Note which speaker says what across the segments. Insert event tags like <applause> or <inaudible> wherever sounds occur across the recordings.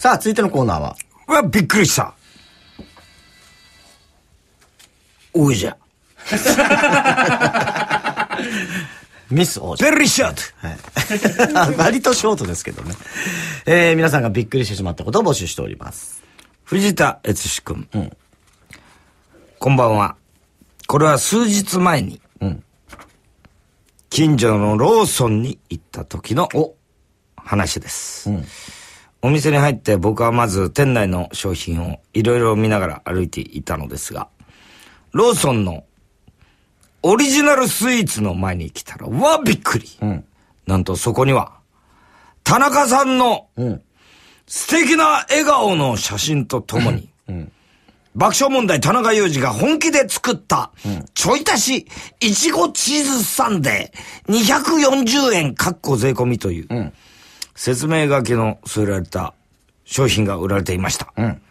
Speaker 1: さあ、続いてのコーナーはうわ、びっくりした王者。<laughs> ミス王者。ベリーショート、はい、<laughs> 割とショートですけどね。えー、皆さんがびっくりしてしまったことを募集しております。藤田悦司君。うん。こんばんは。これは数日前に、うん。近所のローソンに行った時の、お話です。うん。お店に入って僕はまず店内の商品をいろいろ見ながら歩いていたのですが、ローソンのオリジナルスイーツの前に来たら、わ、びっくり、うん、なんとそこには、田中さんの、素敵な笑顔の写真とともに、うん、爆笑問題田中裕二が本気で作った、ちょい足し、いちごチーズサンデー、240円、かっこ税込みという、うん説明書きの添えられた商品が売られていました。うん。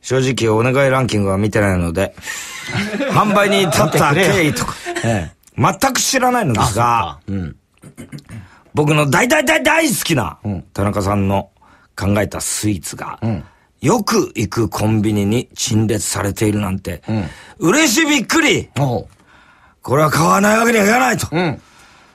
Speaker 1: 正直お願いランキングは見てないので、<laughs> 販売に至った経緯とか、全く知らないのですが、僕の大大大大好きな、田中さんの考えたスイーツが、よく行くコンビニに陳列されているなんて、嬉しびっくりこれは買わないわけにはいかないと、うん、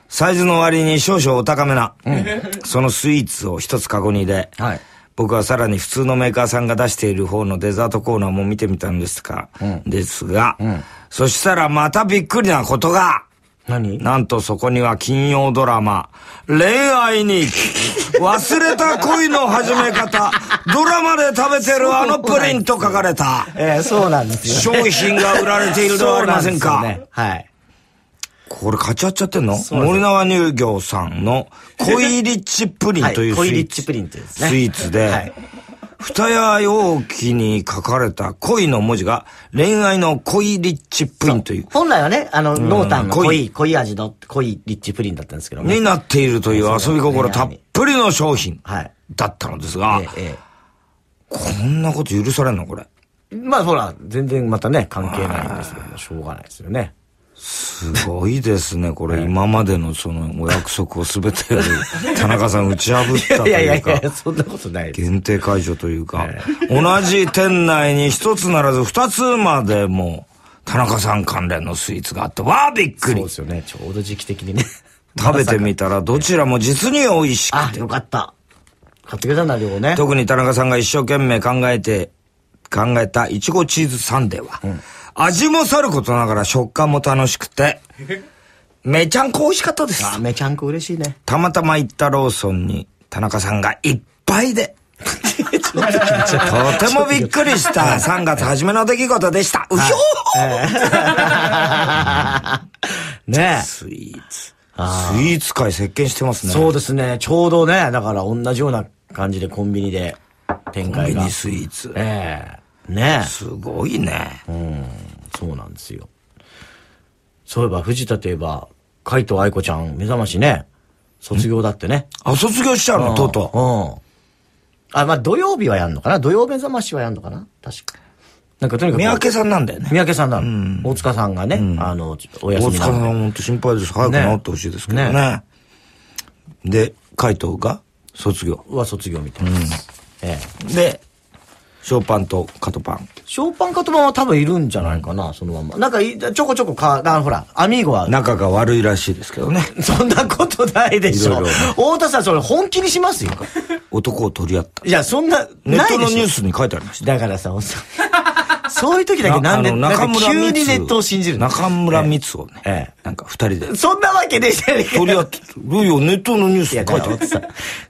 Speaker 1: サイズの割に少々お高めな、うん、そのスイーツを一つカゴに入れ、はい、僕はさらに普通のメーカーさんが出している方のデザートコーナーも見てみたんですが、うん、ですが、うん、そしたらまたびっくりなことが、何なんとそこには金曜ドラマ、恋愛に、忘れた恋の始め方、<laughs> ドラマで食べてるあのプリンと書かれた。えそうなんです商品が売られているではありませんか。そうなんですよね、はい。これ勝ち合っちゃってんの森永乳業さんの恋リッチプリンというスイーツ。い、リッチプリンという、スイーツで、蓋や二容器に書かれた恋の文字が恋愛の恋リッチプリンという。う本来はね、あの、濃淡の濃い、濃い味の恋リッチプリンだったんですけどになっているという遊び心たっぷりの商品だったのですが、はいええ、こんなこと許されんのこれ。まあほら、全然またね、関係ないんですけど、しょうがないですよね。すごいですね、これ、今までのそのお約束をすべて <laughs> 田中さん打ち破ったというか。いやいやいや、そんなことない限定解除というか、同じ店内に一つならず二つまでも、田中さん関連のスイーツがあって、わあびっくりそうですよね、ちょうど時期的にね。食べてみたらどちらも実に美味しくて。あ、よかった。買ってくれたんだ、両方ね。特に田中さんが一生懸命考えて、考えたいちごチーズサンデーは、うん味もさることながら食感も楽しくて、めちゃんこ美味しかったです。あ、めちゃんこ嬉しいね。たまたま行ったローソンに、田中さんがいっぱいで、とてもびっくりした3 <laughs> 月初めの出来事でした。うひょー <laughs> ねえ。スイーツ。スイーツ界席巻してますね。そうですね。ちょうどね、だから同じような感じでコンビニで展開が。コンビニスイーツ。ええー、ねえ。すごいね。うん。そうなんですよ。そういえば、藤田といえば、海藤愛子ちゃん、目覚ましね、卒業だってね。あ、卒業しちゃうの、とうとう。うん。あ、まあ、土曜日はやんのかな土曜目覚ましはやんのかな確か。なんかとにかく。三宅さんなんだよね。三宅さんなの。うん大塚さんがね、あの、お休大塚さんは本当心配です。早く治ってほしいですけどね。ねで、海藤が卒業。は卒業みたいな。ええ。で、ショーパンとカトパン。ショーパンカトパンは多分いるんじゃないかな、そのまんま。なんか、ちょこちょこか、あほら、アミーゴは。仲が悪いらしいですけどね。そんなことないでしょ。う。太田さん、それ本気にしますよ。男を取り合った。いや、そんな、ネットのニュースに書いてありました。だからさ、おっさ。ん。そういう時だけなんで、な急にネットを信じる中村光をね。ええ。なんか二人で。そんなわけでしじね取り合ってるよ、ネットのニュース書いてあ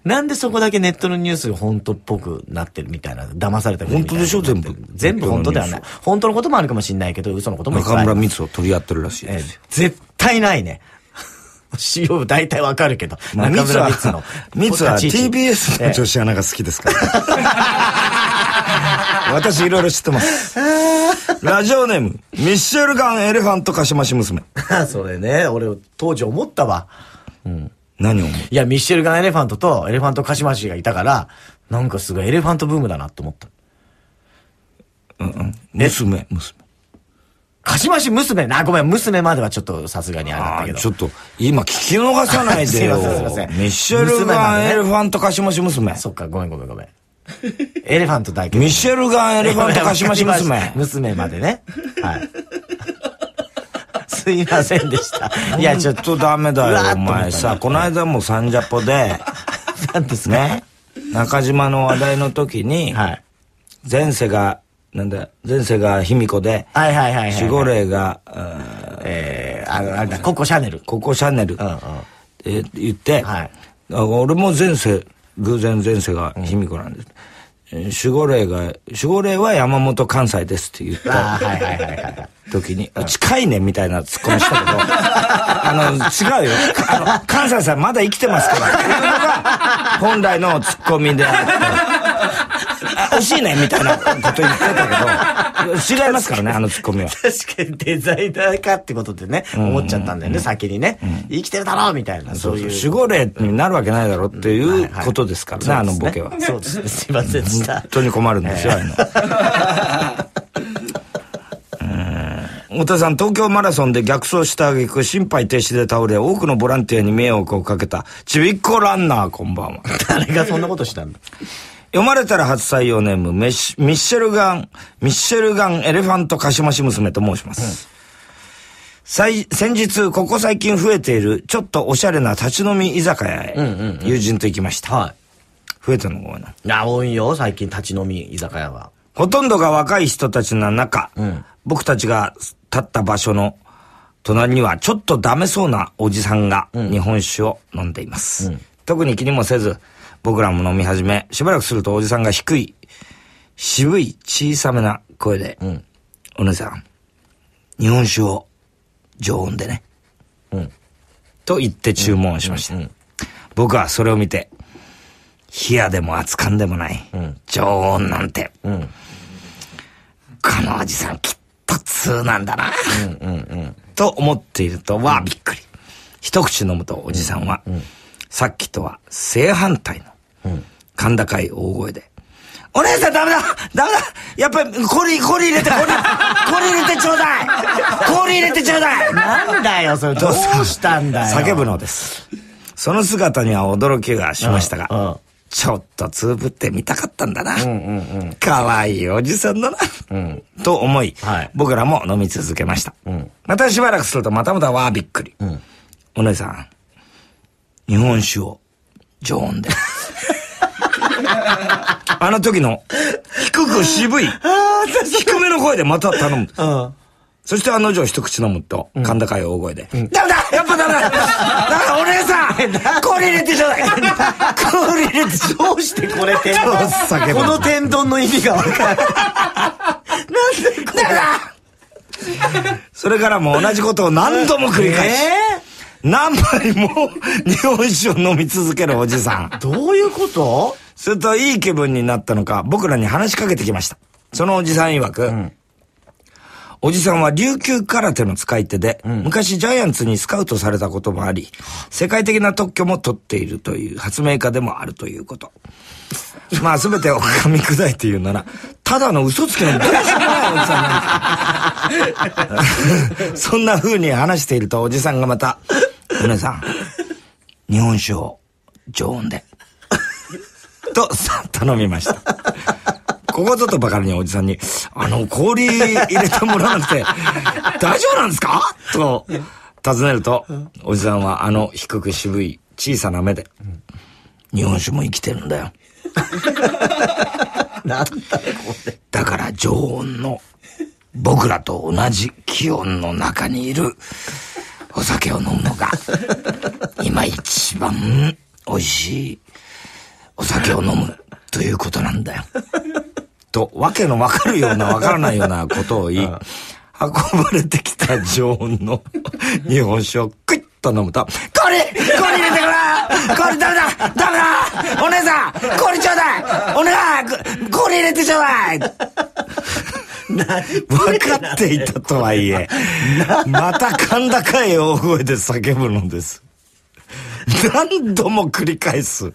Speaker 1: なんでそこだけネットのニュース本当っぽくなってるみたいな、騙されたみたいな。本当でしょ、全部。全部本当ではない。本当のこともあるかもしれないけど、嘘のこともいっぱい中村光を取り合ってるらしいです絶対ないね。CM 大体わかるけど。中村光の。光は TBS の女子アナが好きですから。<laughs> <laughs> 私いろいろ知ってます。ラジオネーム、ミッシェルガン・エレファント・カシマシ娘。<laughs> それね、俺当時思ったわ。うん。何を思ういや、ミッシェルガン・エレファントとエレファント・カシマシがいたから、なんかすごいエレファントブームだなって思った。うんうん。娘、娘。かしまし娘な、ごめん、娘まではちょっとさすがにあれだったけど。ちょっと、今聞き逃さないでよ。<laughs> すいません、すいません。ミッシェルガン・エレファントかしまし娘。そっか、ごめん、ごめん、ごめん。エレファント大けミシェルガンエレファントかしまし娘。娘までね。はい。すいませんでした。いや、ちょっとダメだよ、お前さ。この間もサンジャポで、何ですかね。中島の話題の時に、はい。前世が、なんだ、前世が卑弥呼で、はいはいはい。守護霊が、えあれだ、ココシャネル。ココシャネル。うんうん。って言って、はい。俺も前世、偶然前世が卑弥呼なんです。うん、守護霊が、守護霊は山本関西ですって言った。時に、近いねみたいなツッコミしたけど、<laughs> あの、違うよ。関西さんまだ生きてますから、っていうのが、本来のツッコミであって。惜しいね、みたいなこと言ってたけど、違いますからね、<laughs> あのツッコミは。確かにデザイナーかってことでね、思っちゃったんだよね、先にね。生きてるだろうみたいな、そういう。守護霊になるわけないだろっていうことですからね、あのボケは。そうですね、すいませんでした。本当に困るんですよ、あの。太田さん、東京マラソンで逆走した挙句、心肺停止で倒れ、多くのボランティアに迷惑をかけた、ちびっこランナー、こんばんは。<laughs> 誰がそんなことしたんだ読まれたら初採用ネーム、メシミッシェルガン、ミッシェルガンエレファントカシマシ娘と申します。うん、先日、ここ最近増えている、ちょっとおしゃれな立ち飲み居酒屋へ、友人と行きました。はい。増えたのめんな。いや、多いよ、最近立ち飲み居酒屋は。ほとんどが若い人たちの中、うん、僕たちが立った場所の隣にはちょっとダメそうなおじさんが日本酒を飲んでいます。うん、特に気にもせず、僕らも飲み始め、しばらくするとおじさんが低い、渋い小さめな声で、うん、お姉さん、日本酒を常温でね。うん。と言って注文しました。うん、うん、僕はそれを見て、冷やでも熱燗でもない、うん、常温なんて、うん、このおじさんきっと通なんだな、うんうんうん、と思っていると、はびっくり。一口飲むとおじさんは、うんさっきとは正反対の、うん、甲高い大声で、お姉さんダメだダメだやっぱり氷、氷入れて、<laughs> 氷、氷入れてちょうだい氷入れてちょうだいなんだよ、それ。どうしたんだよ。叫ぶのです。その姿には驚きがしましたが、ああちょっとつぶってみたかったんだな。うううんんかわいいおじさんだな。うん、と思い、はい、僕らも飲み続けました。うん、またしばらくするとまたまたわーびっくり。うん、お姉さん、日本酒を、常温で。あの時の、低く渋い、低めの声でまた頼む。うんそしてあの女一口飲むと、甲高い大声で、うん、ダメだやっぱダメだだからお姉さん氷入れてちょうだい氷入れてどうしてこれ天丼この天丼の意味がわかる。なんでこれだそれからも同じことを何度も繰り返し、えー何杯も日本酒を飲み続けるおじさん。どういうことするといい気分になったのか、僕らに話しかけてきました。そのおじさん曰く、うん、おじさんは琉球空手の使い手で、うん、昔ジャイアンツにスカウトされたこともあり、世界的な特許も取っているという発明家でもあるということ。まあ全てを噛み砕いて言うなら、ただの嘘つきのどうしようもないおじさんなんです。<laughs> そんな風に話しているとおじさんがまた、皆さん、日本酒を常温で。と、さ、頼みました。ここぞっとばかりにおじさんに、あの、氷入れてもらわなくて、大丈夫なんですかと、尋ねると、おじさんはあの低く渋い小さな目で、日本酒も生きてるんだよ。なんだこれ。だから常温の、僕らと同じ気温の中にいる、お酒を飲むのが、<laughs> 今一番美味しいお酒を飲むということなんだよ。と、わけのわかるようなわからないようなことを言い、運ばれてきた常温の日本酒をクイッと飲むと、これこれ入れてくらこれダメだダメだお姉さんこれちょうだいお願いこれ入れてちょうだい分かっていたとはいえ、また甲高い大声で叫ぶのです。何度も繰り返す。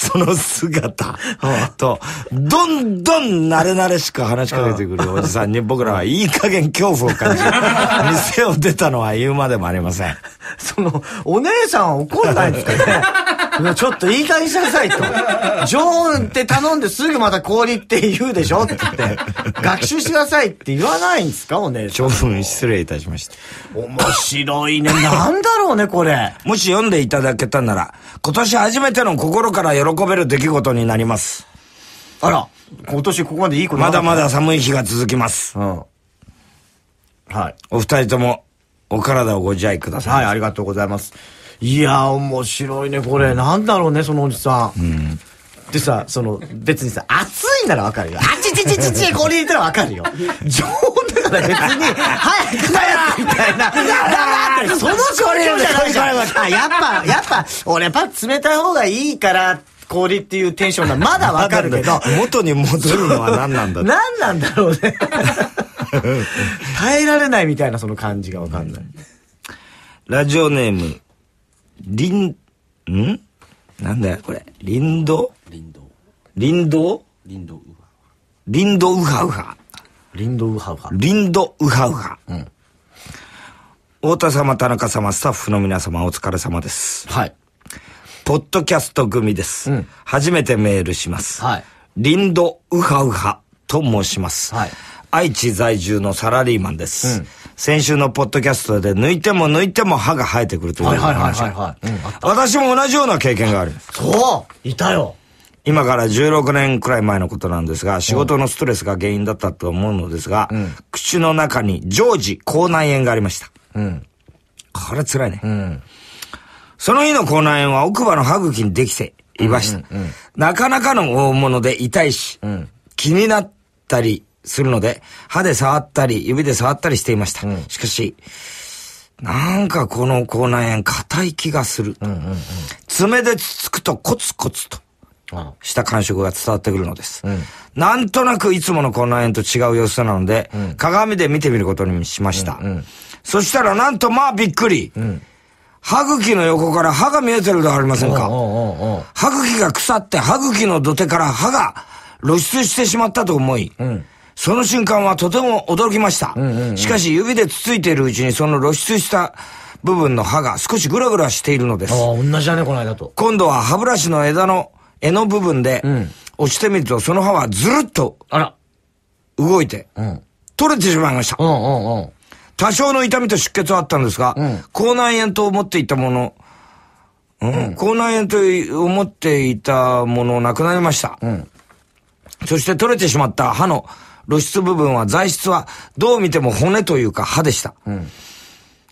Speaker 1: その姿と、どんどん慣れ慣れしく話しかけてくるおじさんに僕らはいい加減恐怖を感じ、<laughs> 店を出たのは言うまでもありません。その、お姉さんは怒んないんですかね。ちょっといい加減しなさいと。常温って頼んですぐまた氷って言うでしょって言って、学習してくださいって言わないんですかお姉さん。長文失礼いたしました。面白いね。なんだろうね、これ。もし読んでいただけたなら、今年初めての心から喜喜べる出来事になります。あら、今年ここまでいいことまだまだ寒い日が続きます。うん。はい。お二人とも、お体をご自愛ください。はい、ありがとうございます。いや面白いね、これ。なんだろうね、そのおじさん。うん。でさ、その、別にさ、暑いならわかるよ。<laughs> あちちちちち、これ言ったらわかるよ。<laughs> 冗談だから別に、早くだよみたいな。だだその状況じゃないじゃん。<laughs> やっぱ、やっぱ、俺やっぱ冷たい方がいいからって。氷っていうテンションがまだわかるけど。<laughs> 元に戻るのは何なんだ何なんだろうね。<laughs> 耐えられないみたいなその感じがわかんない、うん。ラジオネーム、りん、んなんだよ、これ。林道林道林道林道ンドウハウハ。林道ウハウハ。林道ウハウハ。うん。太田様、田中様、スタッフの皆様、お疲れ様です。はい。ポッドキャスト組です。うん、初めてメールします。はい。リンドウハウハと申します。はい。愛知在住のサラリーマンです。うん、先週のポッドキャストで抜いても抜いても歯が生えてくるという話。はいはいはいはい、はいうん、私も同じような経験がある。そういたよ今から16年くらい前のことなんですが、仕事のストレスが原因だったと思うのですが、うん、口の中に常時口内炎がありました。うん、これ辛いね。うんその日の口内炎は奥歯の歯茎にできていました。うんうんうん、なかなかの大物で痛いし、うん、気になったりするので、歯で触ったり、指で触ったりしていました。うん、しかし、なんかこの口内炎硬い気がする、うんうんうん、爪でつつくとコツコツとした感触が伝わってくるのです。うん、なんとなくいつもの口内炎と違う様子なので、うん、鏡で見てみることにしました。うんうん、そしたらなんとまあびっくり。うん歯茎の横から歯が見えてるではありませんか。歯茎が腐って歯茎の土手から歯が露出してしまったと思い、うん、その瞬間はとても驚きました。しかし指でつついているうちにその露出した部分の歯が少しグラグラしているのです。ああ、同じだね、この間と。今度は歯ブラシの枝の柄の部分で、押してみるとその歯はずるっと、あら、動いて、取れてしまいました。うんうんうん多少の痛みと出血はあったんですが、うん、口内炎と思っていたもの、うん、うん、口内炎と思っていたものなくなりました。うん、そして取れてしまった歯の露出部分は、材質はどう見ても骨というか歯でした。うん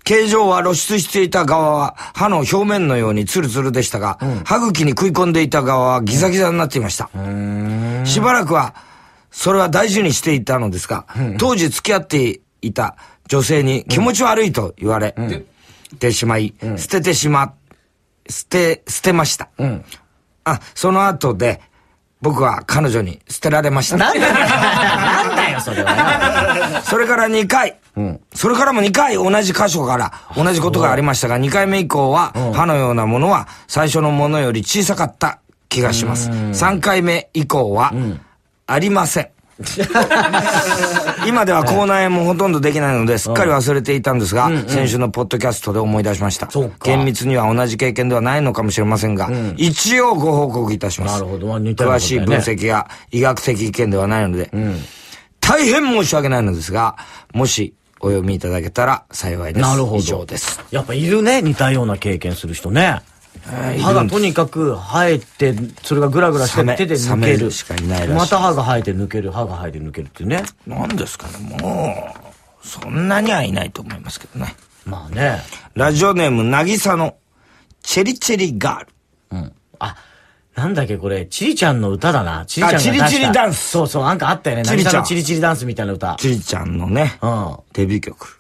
Speaker 1: 形状は露出していた側は歯の表面のようにツルツルでしたが、うん、歯茎に食い込んでいた側はギザギザになっていました。しばらくは、それは大事にしていたのですが、うん、当時付き合っていた女性に気持ち悪いと言われ、てしまい、捨ててしま、捨て、捨てました。うん、あ、その後で、僕は彼女に捨てられました。なんだよ、なんだよそれは。<laughs> それから2回、うん、それからも2回同じ箇所から同じことがありましたが、2回目以降は、歯のようなものは最初のものより小さかった気がします。3回目以降は、ありません。<laughs> 今では口内炎もほとんどできないのですっかり忘れていたんですが、先週のポッドキャストで思い出しました。厳密には同じ経験ではないのかもしれませんが、一応ご報告いたします。なるほど、詳しい分析や医学的意見ではないので、大変申し訳ないのですが、もしお読みいただけたら幸いです。なるほど。以上です。やっぱいるね、似たような経験する人ね。歯がとにかく生えて、それがぐらぐらして手で抜ける。また歯が生えて抜ける、歯が生えて抜けるってね。何ですかね、もう、そんなにはいないと思いますけどね。まあね。ラジオネーム、なぎさの、チェリチェリガール。うん。あ、なんだっけこれ、チリちゃんの歌だな。チリちゃんの歌。チリチリダンス。そうそう、なんかあったよね。チリちゃん。チリチリダンスみたいな歌。チリちゃんのね、うん。デビュー曲。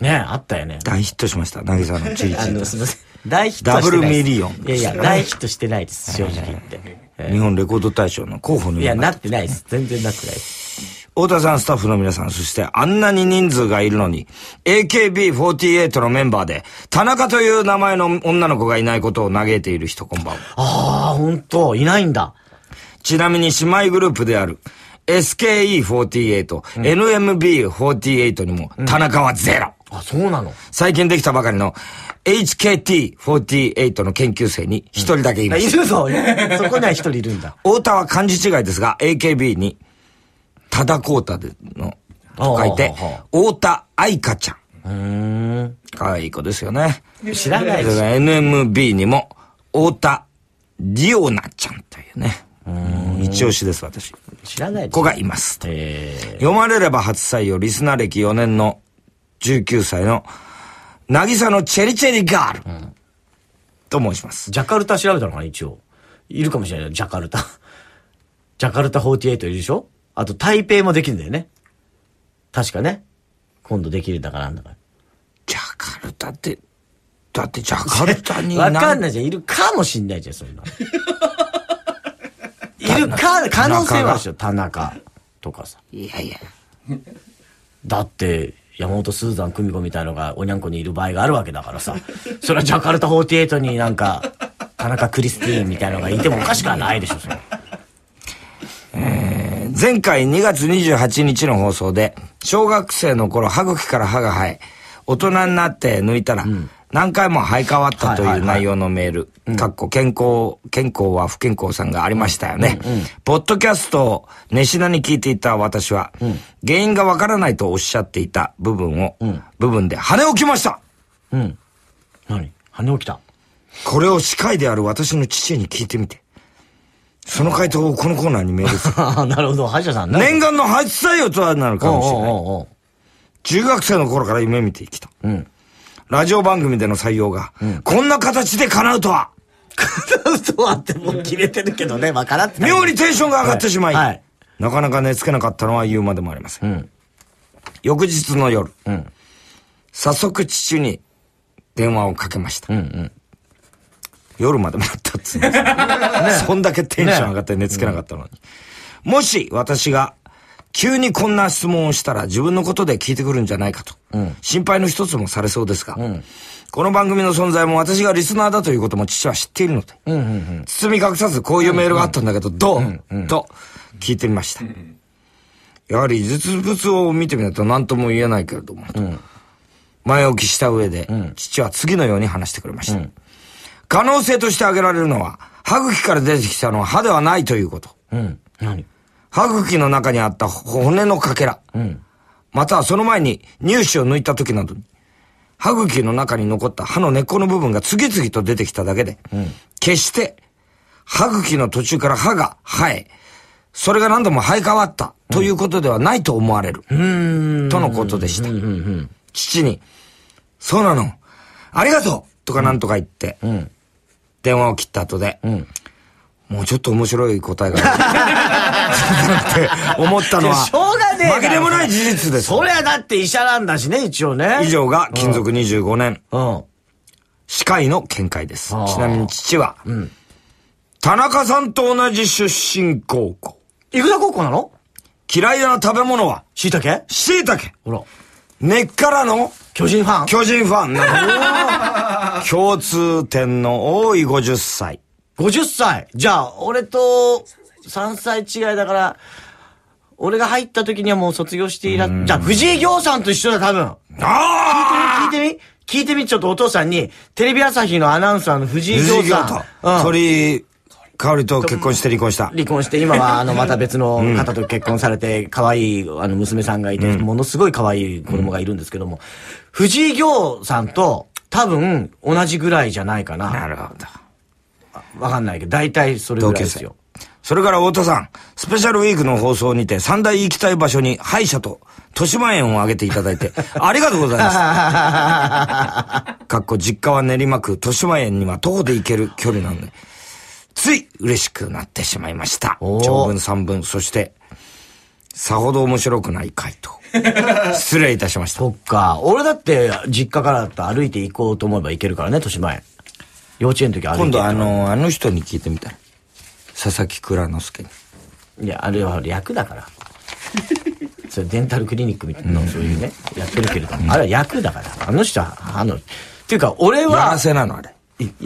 Speaker 1: ねあったよね。大ヒットしました、なぎさのチリチリダンス。<laughs> あの、すみません。大ヒットダブルミリオン、いやいや、大ヒットしてないです、正直言って。日本レコード大賞の候補にいや、なってないです。全然なってないです。太田さん、スタッフの皆さん、そしてあんなに人数がいるのに、AKB48 のメンバーで、田中という名前の女の子がいないことを嘆いている人、こんばんは。ああ、本当いないんだ。ちなみに姉妹グループである、SKE48、NMB48 にも、田中はゼロ。あ、そうなの最近できたばかりの HKT48 の研究生に一人だけいます。いるぞ <laughs> そこには一人いるんだ。太田は漢字違いですが、AKB に、ただこうたでの、と書いて、太田愛花ちゃん。うん。可愛い子ですよね。知らないです。NMB にも、太田りおなちゃんというね。うん。一押しです、私。知らない子がいます。え読まれれば初採用、リスナー歴4年の19歳の、なぎさのチェリチェリガール、うん、と申します。ジャカルタ調べたのかな、一応。いるかもしれないジャカルタ。<laughs> ジャカルタ48いるでしょあと台北もできるんだよね。確かね。今度できるだからなんだから。ジャカルタって、だってジャカルタに。<laughs> わかんないじゃん。いるかもしんないじゃん、そんな。<laughs> るか、可能性は。田中とかさ。いやいや。だって、山本スーザン久美子みたいのがおにゃんこにいる場合があるわけだからさ。それはジャカルタ48になんか、田中クリスティーンみたいのがいてもおかしくはないでしょ、それ。前回2月28日の放送で、小学生の頃歯茎から歯が生え、大人になって抜いたら、うん何回も生え変わったという内容のメール、かっこ健康、健康は不健康さんがありましたよね。うんうん、ポッドキャストを熱しなに聞いていた私は、うん、原因がわからないとおっしゃっていた部分を、部分で跳ね起きましたうん。何跳ね起きた。これを司会である私の父に聞いてみて。その回答をこのコーナーにメールする。<laughs> なるほど、歯医者さんね。念願の初採用とはなるかもしれない。おうおうおう中学生の頃から夢見てきた。うん。ラジオ番組での採用が、うん、こんな形で叶うとは叶うとはってもう切れてるけどね、わからん妙にテンションが上がってしまい、はいはい、なかなか寝つけなかったのは言うまでもありません。うん、翌日の夜、うん、早速父に電話をかけました。うんうん夜まで待ったっつうんですよ。<laughs> ね、そんだけテンション上がって寝つけなかったのに。ね、もし私が急にこんな質問をしたら自分のことで聞いてくるんじゃないかと。うん、心配の一つもされそうですが、うん、この番組の存在も私がリスナーだということも父は知っているので、うんうんうん、包み隠さずこういうメールがあったんだけど、どう、うんうん、と聞いてみました。やはり実物を見てみると何とも言えないけれども、前置きした上で、父は次のように話してくれました。可能性として挙げられるのは、歯茎から出てきたのは歯ではないということ。うん、何歯茎の中にあった骨のかけら。うん、またはその前に乳歯を抜いた時などに、歯茎の中に残った歯の根っこの部分が次々と出てきただけで、うん、決して歯茎の途中から歯が生え、それが何度も生え変わったということではないと思われる。うん、とのことでした。父に、そうなの、ありがとうとかなんとか言って、電話を切った後で、もうちょっと面白い答えが。っ <laughs> て思ったのは。しょうがねえ。負けでもない事実です。そりゃだって医者なんだしね、一応ね。以上が金属25年。うん。歯科医の見解です。ちなみに父は、うん。田中さんと同じ出身高校。いく高校なの嫌いな食べ物は椎茸椎茸ほら。根っからの巨人ファン巨人ファン。<laughs> 共通点の多い50歳。50歳じゃあ、俺と3歳違いだから、俺が入った時にはもう卒業していら、じゃあ、藤井行さんと一緒だ、多分。あ聞いてみ、聞いてみ聞いてみ、ちょっとお父さんに、テレビ朝日のアナウンサーの藤井行さん。うん、鳥香織と結婚して離婚した。離婚して、今はあの、また別の方と結婚されて、可愛い、あの、娘さんがいて、ものすごい可愛い子供がいるんですけども、藤井行さんと、多分、同じぐらいじゃないかな。なるほど。わかんないけど、大体それぐらいですよ。それから太田さん、スペシャルウィークの放送にて三大行きたい場所に歯医者と豊島園を挙げていただいて、<laughs> ありがとうございます。<laughs> かっこ実家は練馬区、豊島園には徒歩で行ける距離なんで、つい嬉しくなってしまいました。長文三文、そして、さほど面白くない回答。<laughs> 失礼いたしました。そっか。俺だって実家からだと歩いて行こうと思えば行けるからね、豊島園。幼稚園の時歩いて今度あの、あの人に聞いてみたら。佐々木蔵之介に。いや、あれは役だから。<laughs> それデンタルクリニックみたいな、そういうね、やってるけれども、うん、あれは役だから。あの人は、あの、っていうか、俺は。やせなの、あれ。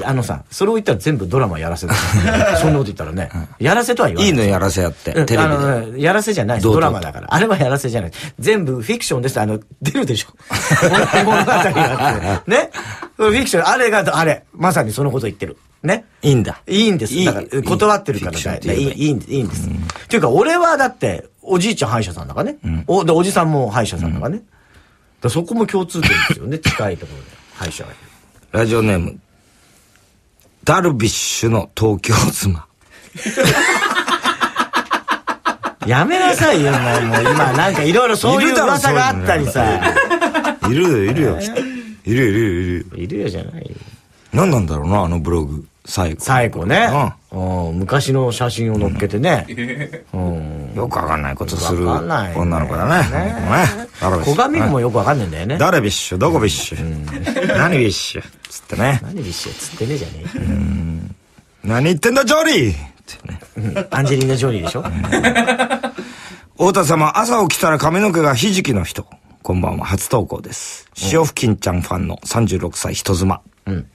Speaker 1: あのさ、それを言ったら全部ドラマやらせだ。<laughs> そんなこと言ったらね。やらせとは言わない。いいのやらせやって。テレビで。やらせじゃないドラマだから。あれはやらせじゃない。全部フィクションです。あの、出るでしょ。<laughs> 物語があって。ね。フィクション、あれが、あれ。まさにそのこと言ってる。ね。いいんだ。いいんです。だから、断ってるからだいい、いいんです。っていうか、俺はだって、おじいちゃん歯医者さんだからね。お、で、おじさんも歯医者さんだからね。そこも共通点ですよね。近いところで。歯医者が。ラジオネーム、ダルビッシュの東京妻。やめなさいよ、もう今、なんかいろいろそういう噂があったりさ。いるよ、いるよ。いるよ、いるよ、いるよ。いるよじゃない何なんだろうな、あのブログ。最後。最後ね。うん。昔の写真を載っけてね。よくわかんないことする女の子だね。ね。小上もよくわかんないんだよね。誰ビッシュ、どこビッシュ。何ビッシュ、つってね。何ビッシュ、つってねじゃねえ何言ってんだ、ジョリーってね。アンジェリーナ・ジョリーでしょ太田様、朝起きたら髪の毛がひじきの人。こんばんは、初投稿です。潮吹きんちゃんファンの36歳人妻。うん。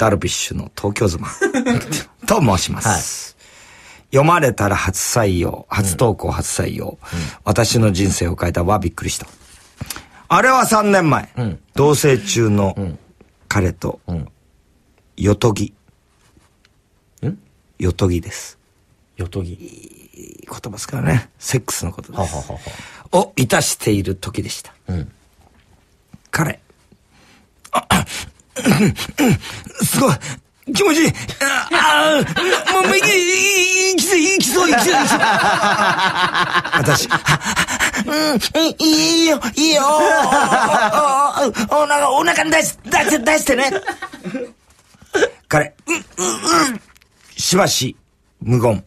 Speaker 1: ダルビッシュの東京妻 <laughs> と申します。はい読まれたら初採用、初投稿初採用、うん、私の人生を変えたはびっくりした。あれは3年前、うん、同棲中の彼と、うん、よとぎ。んよとぎです。よとぎ。言葉ですからね。セックスのことです。はははをいたしている時でした。彼、すごい気持ちいいああもう、もう、いき、いきそう、いきそう、いきそう、いきそう。私、うん、いいよ、いいよ。お腹、お腹出し、出しお、出してね。彼、うん、うん、お、お、しばし、無言。お、お、お、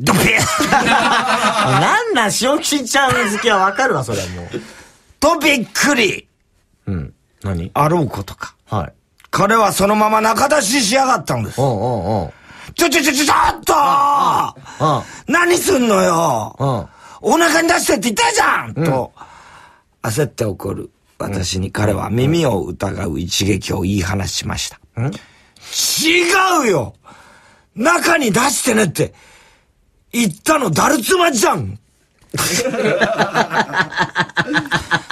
Speaker 1: ドピお、お、お、なお、お、おお、ちゃん好きはわかるわ、それはもう。とびっくり何あろうことか。はい。彼はそのまま中出ししやがったんです。おうんうんうちょちょちょちょちょっと何すんのよお腹に出してって言ったじゃん、うん、と、焦って怒る私に彼は耳を疑う一撃を言い放しました。うん、違うよ中に出してねって言ったのダルツマじゃん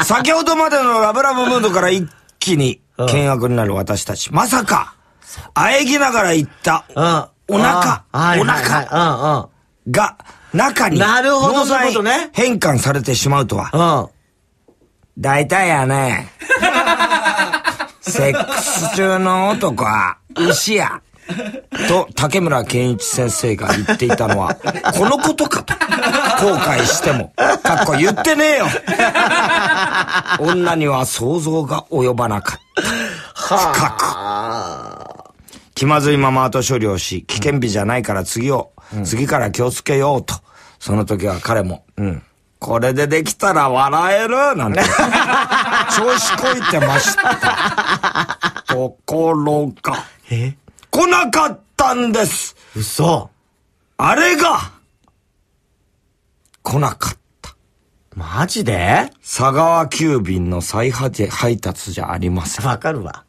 Speaker 1: <laughs> 先ほどまでのラブラブムードから一気に険悪になる私たち。まさか、喘ぎながら言った、お腹、お腹が中にるとね。変換されてしまうとは。大体やね。<laughs> セックス中の男は牛や。と、竹村健一先生が言っていたのは、<laughs> このことかと。後悔しても。かっこ言ってねえよ。女には想像が及ばなかった。深く。気まずいまま後処理をし、危険日じゃないから次を、うん、次から気をつけようと。その時は彼も、うん、これでできたら笑えるなんて。<laughs> 調子こいてました。<laughs> ところが。え来なかったんです。嘘。あれが、来なかった。マジで佐川急便の再配達じゃありません。わかるわ。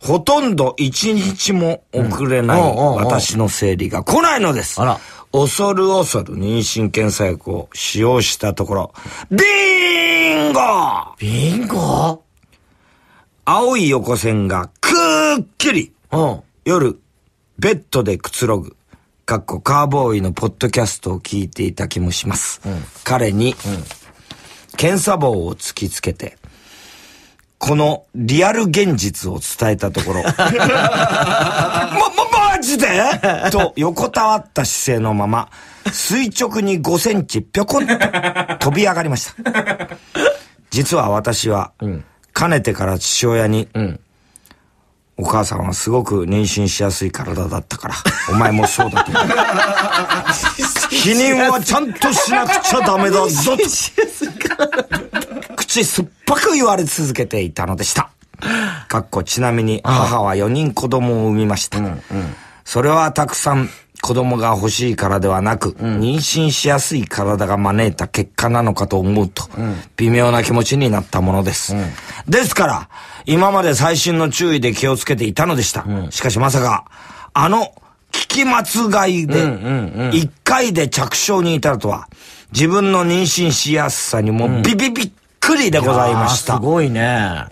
Speaker 1: ほとんど一日も遅れない私の生理が来ないのです。あら。恐る恐る妊娠検査薬を使用したところ、ビンゴビンゴ青い横線がくっきり。うん。夜、ベッドでくつろぐ。かっこカーボーイのポッドキャストを聞いていた気もします。うん、彼に、うん、検査棒を突きつけて、このリアル現実を伝えたところ、<laughs> ま、ま、マジでと横たわった姿勢のまま、垂直に5センチぴょこんと飛び上がりました。<laughs> 実は私は、うん、かねてから父親に、うんお母さんはすごく妊娠しやすい体だったから、お前もそうだと。否 <laughs> 認はちゃんとしなくちゃダメだぞと。口酸っぱく言われ続けていたのでした。かっこちなみに母は4人子供を産みました。うんうん、それはたくさん子供が欲しいからではなく、うん、妊娠しやすい体が招いた結果なのかと思うと、微妙な気持ちになったものです。ですから、今まで最新の注意で気をつけていたのでした。うん、しかしまさか、あの、聞き間違いで、一回で着床に至るとは、自分の妊娠しやすさにもビビビっくりでございました。うん、すごいね。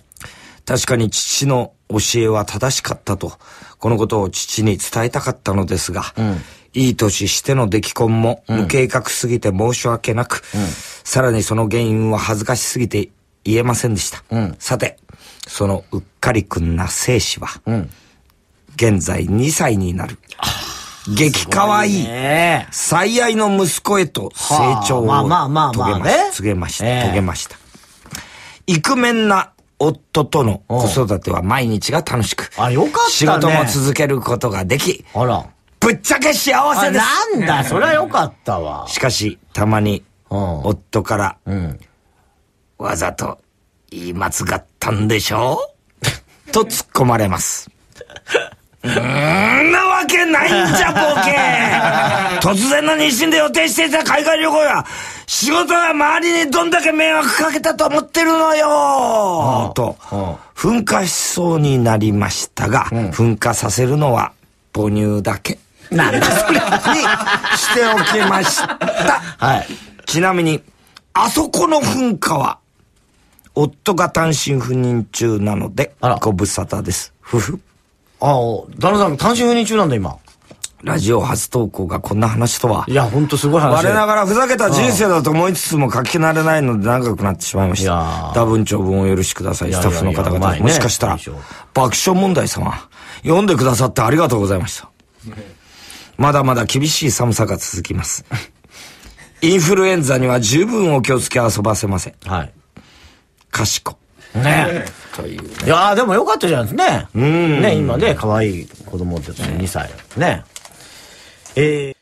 Speaker 1: 確かに父の教えは正しかったと、このことを父に伝えたかったのですが、うん、いい年しての出来婚も無計画すぎて申し訳なく、うん、さらにその原因は恥ずかしすぎて言えませんでした。さて、そのうっかりくんな生死は、うん、現在2歳になる。激かわいい、最愛の息子へと成長を遂げました。遂げました。イクメンな夫との子育ては毎日が楽しく。あ、よかった、ね、仕事も続けることができ。あら。ぶっちゃけ幸せです。なんだ、<laughs> そりゃよかったわ。しかし、たまに、夫から、うん、わざと言い間違ったんでしょ <laughs> と突っ込まれます。うーんなわけないんじゃ、ボケ <laughs> 突然の日清で予定していた海外旅行や、仕事が周りにどんだけ迷惑かけたと思ってるのよと、噴火しそうになりましたが、うん、噴火させるのは母乳だけ。なんだそれにしておきました。<laughs> はい、ちなみに、あそこの噴火は、夫が単身赴任中なので、ご無沙汰です。ふふ。ああ、旦那さん単身赴任中なんだ、今。ラジオ初投稿がこんな話とは。いや、ほんとすごい話。我ながらふざけた人生だと思いつつも書き慣れないので長くなってしまいました。多分長文をよろしください、スタッフの方々。もしかしたら、爆笑問題様、読んでくださってありがとうございました。まだまだ厳しい寒さが続きます。<laughs> インフルエンザには十分お気をつけ遊ばせません。はい。かしこ。ねという、ね、いやでもよかったじゃないですね。うん。ね、今ね、可愛い子供って2歳。ね。えー